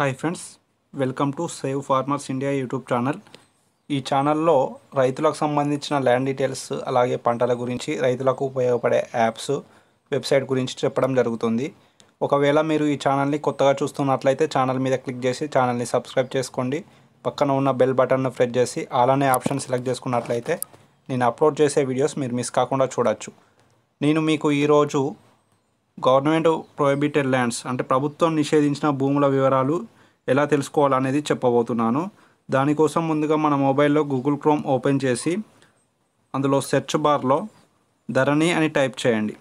hi friends welcome to save farmers India YouTube channel ఈ ఛానల్లో రైతులకు సంబంధించిన ల్యాండ్ డీటెయిల్స్ అలాగే పంటల గురించి రైతులకు ఉపయోగపడే యాప్స్ వెబ్సైట్ గురించి చెప్పడం జరుగుతుంది ఒకవేళ మీరు ఈ ఛానల్ని కొత్తగా చూస్తున్నట్లయితే ఛానల్ మీద క్లిక్ చేసి ఛానల్ని సబ్స్క్రైబ్ చేసుకోండి పక్కన ఉన్న బెల్ బటన్ను ప్రెస్ చేసి అలానే ఆప్షన్ సెలెక్ట్ చేసుకున్నట్లయితే నేను అప్లోడ్ చేసే వీడియోస్ మీరు మిస్ కాకుండా చూడొచ్చు నేను మీకు ఈరోజు గవర్నమెంట్ ప్రొహిబిటెడ్ ల్యాండ్స్ అంటే ప్రభుత్వం నిషేధించిన భూముల వివరాలు ఎలా తెలుసుకోవాలనేది చెప్పబోతున్నాను దానికోసం ముందుగా మన మొబైల్లో గూగుల్ క్రోమ్ ఓపెన్ చేసి అందులో సెర్చ్ బార్లో ధరణి అని టైప్ చేయండి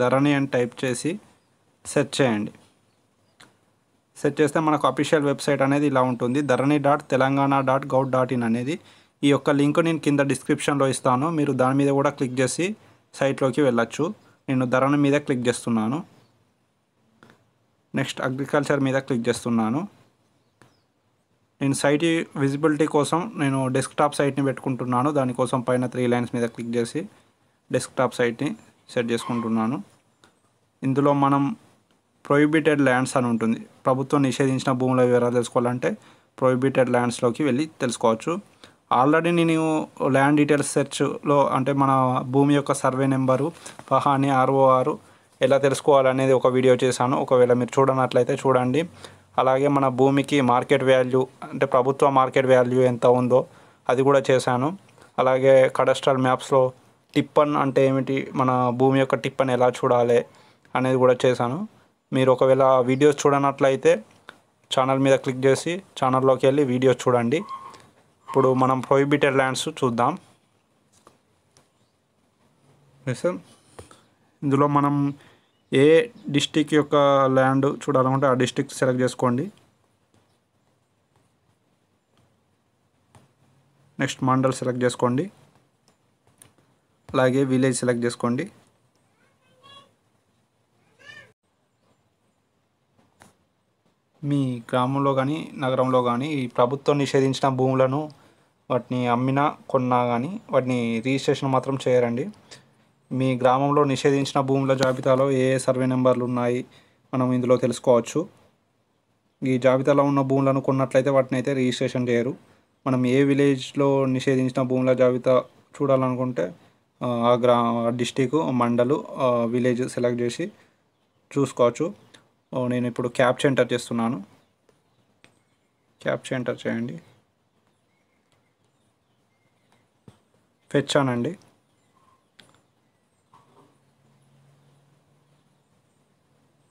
ధరణి అని టైప్ చేసి సెర్చ్ చేయండి సెర్చ్ చేస్తే మనకు అఫీషియల్ వెబ్సైట్ అనేది ఇలా ఉంటుంది Dharani dot Telangana dot gov dot in అనేది ఈ యొక్క లింక్ నేను కింద డిస్క్రిప్షన్లో ఇస్తాను మీరు దాని మీద కూడా క్లిక్ చేసి సైట్లోకి వెళ్ళచ్చు నేను ధరణ మీద క్లిక్ చేస్తున్నాను నెక్స్ట్ అగ్రికల్చర్ మీద క్లిక్ చేస్తున్నాను నేను సైట్ విజిబిలిటీ కోసం నేను డెస్క్టాప్ సైట్ని పెట్టుకుంటున్నాను దానికోసం పైన త్రీ లైన్స్ మీద క్లిక్ చేసి డెస్క్టాప్ సైట్ని సెట్ చేసుకుంటున్నాను ఇందులో మనం ప్రొహిబిటెడ్ ల్యాండ్స్ అని ఉంటుంది ప్రభుత్వం నిషేధించిన భూముల వివరాలు తెలుసుకోవాలంటే ప్రొహిబిటెడ్ ల్యాండ్స్లోకి వెళ్ళి తెలుసుకోవచ్చు ఆల్రెడీ నేను ల్యాండ్ డీటెయిల్స్ సెర్చ్లో అంటే మన భూమి యొక్క సర్వే నెంబరు పహాని ఆర్ఓఆర్ ఎలా తెలుసుకోవాలనేది ఒక వీడియో చేశాను ఒకవేళ మీరు చూడనట్లయితే చూడండి అలాగే మన భూమికి మార్కెట్ వాల్యూ అంటే ప్రభుత్వ మార్కెట్ వాల్యూ ఎంత ఉందో అది కూడా చేశాను అలాగే కడస్ట్రల్ మ్యాప్స్లో టిప్పన్ అంటే ఏమిటి మన భూమి యొక్క టిప్పన్ ఎలా చూడాలి అనేది కూడా చేశాను మీరు ఒకవేళ వీడియోస్ చూడనట్లయితే ఛానల్ మీద క్లిక్ చేసి ఛానల్లోకి వెళ్ళి వీడియోస్ చూడండి ఇప్పుడు మనం ప్రొహిబిటెడ్ ల్యాండ్స్ చూద్దాం సార్ ఇందులో మనం ఏ డిస్టిక్ యొక్క ల్యాండ్ చూడాలనుకుంటే ఆ డిస్టిక్ సెలెక్ట్ చేసుకోండి నెక్స్ట్ మండల్ సెలెక్ట్ చేసుకోండి అలాగే విలేజ్ సెలెక్ట్ చేసుకోండి మీ గ్రామంలో కానీ నగరంలో కానీ ఈ ప్రభుత్వం నిషేధించిన భూములను వాటిని అమ్మినా కొన్నా కానీ వాటిని రిజిస్ట్రేషన్ మాత్రం చేయరండి మీ గ్రామంలో నిషేధించిన భూముల జాబితాలో ఏ ఏ సర్వే నెంబర్లు ఉన్నాయి మనం ఇందులో తెలుసుకోవచ్చు ఈ జాబితాలో ఉన్న భూములను కొన్నట్లయితే వాటిని అయితే రిజిస్ట్రేషన్ చేయరు మనం ఏ విలేజ్లో నిషేధించిన భూముల జాబితా చూడాలనుకుంటే ఆ గ్రా డిస్టిక్ మండలు విలేజ్ సెలెక్ట్ చేసి చూసుకోవచ్చు నేను ఇప్పుడు క్యాప్చా ఎంటర్ చేస్తున్నాను క్యాప్చా ఎంటర్ చేయండి తెచ్చానండి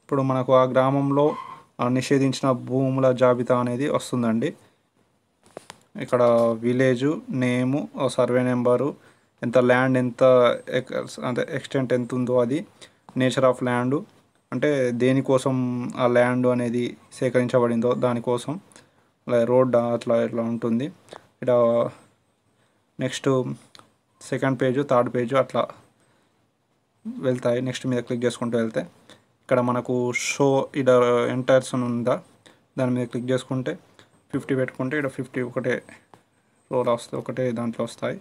ఇప్పుడు మనకు ఆ గ్రామంలో నిషేధించిన భూముల జాబితా అనేది వస్తుందండి ఇక్కడ విలేజు నేము సర్వే నెంబరు ఎంత ల్యాండ్ ఎంత అంటే ఎక్స్టెంట్ ఎంత ఉందో అది నేచర్ ఆఫ్ ల్యాండ్ అంటే దేనికోసం ఆ ల్యాండ్ అనేది సేకరించబడిందో దానికోసం అలా రోడ్ అట్లా ఇట్లా ఉంటుంది ఇక్కడ next second page third page అట్లా వెళ్తాయి నెక్స్ట్ మీద క్లిక్ చేసుకుంటూ వెళ్తే ఇక్కడ మనకు షో ఇడ ఎంటైర్స్ అని ఉందా దాని మీద క్లిక్ చేసుకుంటే ఫిఫ్టీ పెట్టుకుంటే ఇక్కడ ఫిఫ్టీ ఒకటే రోల్ వస్తాయి ఒకటే దాంట్లో వస్తాయి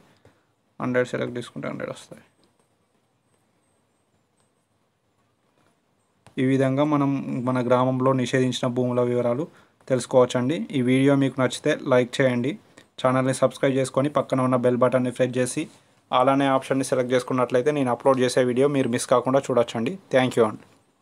హండ్రెడ్ సెలెక్ట్ తీసుకుంటే హండ్రెడ్ వస్తాయి ఈ విధంగా మనం మన గ్రామంలో నిషేధించిన భూముల వివరాలు తెలుసుకోవచ్చండి ఈ వీడియో మీకు నచ్చితే లైక్ చేయండి ఛానల్ని సబ్స్క్రైబ్ చేసుకొని పక్కన ఉన్న బెల్ బటన్ని ప్రెస్ చేసి అలానే ఆప్షన్ని సెలెక్ట్ చేసుకున్నట్లయితే నేను అప్లోడ్ చేసే వీడియో మీరు మిస్ కాకుండా చూడొచ్చండి థ్యాంక్ యూ అండి